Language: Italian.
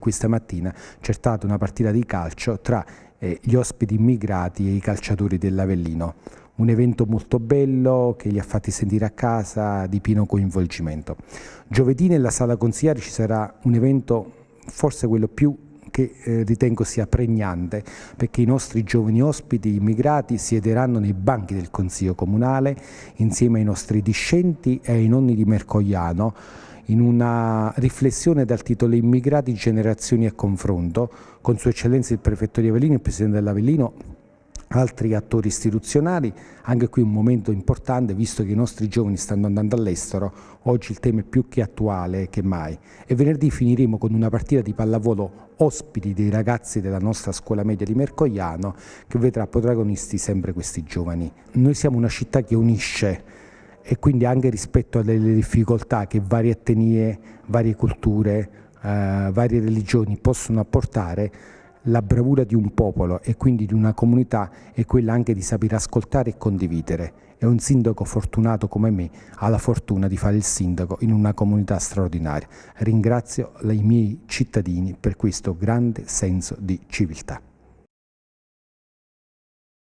questa mattina c'è stata una partita di calcio tra eh, gli ospiti immigrati e i calciatori dell'Avellino. Un evento molto bello che li ha fatti sentire a casa di pieno coinvolgimento. Giovedì nella sala consigliari ci sarà un evento forse quello più che eh, ritengo sia pregnante perché i nostri giovani ospiti immigrati siederanno nei banchi del Consiglio Comunale insieme ai nostri discenti e ai nonni di Mercogliano in una riflessione dal titolo Immigrati, generazioni e confronto, con Sua Eccellenza il Prefetto di Avellino, il Presidente dell'Avellino, altri attori istituzionali, anche qui un momento importante visto che i nostri giovani stanno andando all'estero, oggi il tema è più che attuale che mai e venerdì finiremo con una partita di pallavolo ospiti dei ragazzi della nostra scuola media di Mercogliano che vedrà protagonisti sempre questi giovani. Noi siamo una città che unisce e quindi anche rispetto alle difficoltà che varie etnie, varie culture, eh, varie religioni possono apportare, la bravura di un popolo e quindi di una comunità è quella anche di saper ascoltare e condividere. E un sindaco fortunato come me ha la fortuna di fare il sindaco in una comunità straordinaria. Ringrazio i miei cittadini per questo grande senso di civiltà.